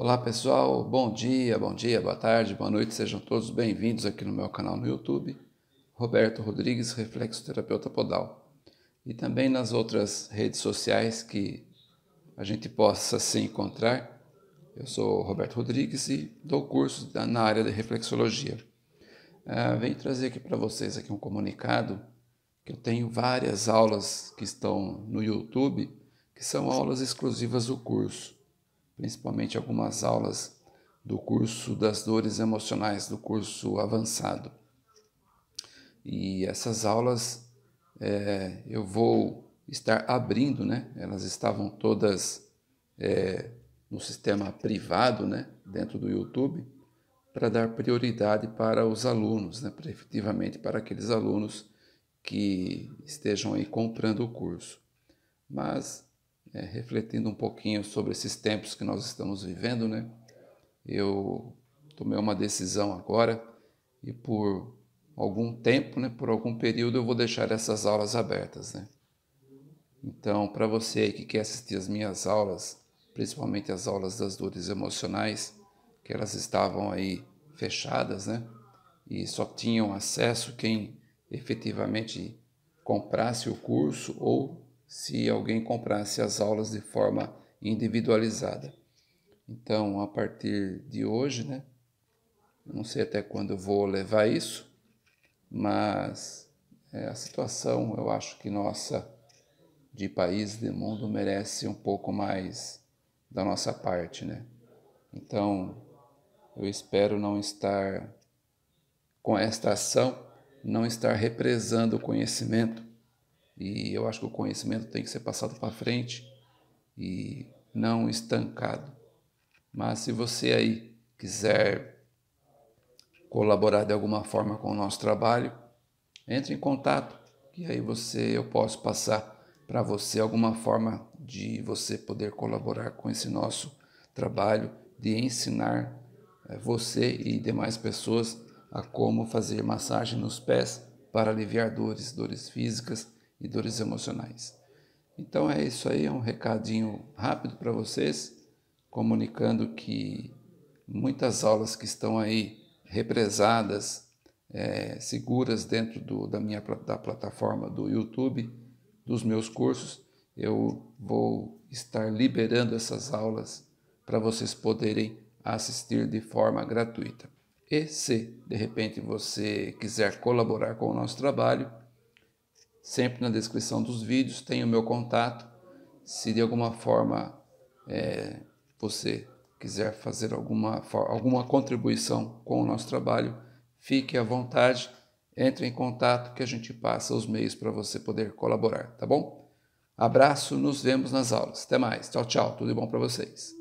Olá pessoal, bom dia, bom dia, boa tarde, boa noite, sejam todos bem-vindos aqui no meu canal no YouTube, Roberto Rodrigues, reflexoterapeuta podal. E também nas outras redes sociais que a gente possa se encontrar. Eu sou Roberto Rodrigues e dou curso na área de reflexologia. Ah, venho trazer aqui para vocês aqui um comunicado que eu tenho várias aulas que estão no YouTube, que são aulas exclusivas do curso principalmente algumas aulas do curso das dores emocionais, do curso avançado. E essas aulas é, eu vou estar abrindo, né? Elas estavam todas é, no sistema privado, né? Dentro do YouTube, para dar prioridade para os alunos, né? Efetivamente para aqueles alunos que estejam aí comprando o curso. Mas é, refletindo um pouquinho sobre esses tempos que nós estamos vivendo, né? Eu tomei uma decisão agora e por algum tempo, né, por algum período eu vou deixar essas aulas abertas, né? Então, para você que quer assistir as minhas aulas, principalmente as aulas das dores emocionais, que elas estavam aí fechadas, né? E só tinham acesso quem efetivamente comprasse o curso ou se alguém comprasse as aulas de forma individualizada. Então, a partir de hoje, né? Não sei até quando eu vou levar isso, mas é, a situação, eu acho que nossa, de país, de mundo, merece um pouco mais da nossa parte, né? Então, eu espero não estar, com esta ação, não estar represando o conhecimento, e eu acho que o conhecimento tem que ser passado para frente e não estancado. Mas se você aí quiser colaborar de alguma forma com o nosso trabalho, entre em contato, e aí você eu posso passar para você alguma forma de você poder colaborar com esse nosso trabalho de ensinar eh, você e demais pessoas a como fazer massagem nos pés para aliviar dores, dores físicas e dores emocionais. Então é isso aí, é um recadinho rápido para vocês, comunicando que muitas aulas que estão aí represadas, é, seguras dentro do, da minha da plataforma do YouTube, dos meus cursos, eu vou estar liberando essas aulas para vocês poderem assistir de forma gratuita. E se de repente você quiser colaborar com o nosso trabalho, Sempre na descrição dos vídeos tem o meu contato. Se de alguma forma é, você quiser fazer alguma, alguma contribuição com o nosso trabalho, fique à vontade, entre em contato que a gente passa os meios para você poder colaborar, tá bom? Abraço, nos vemos nas aulas. Até mais. Tchau, tchau. Tudo bom para vocês.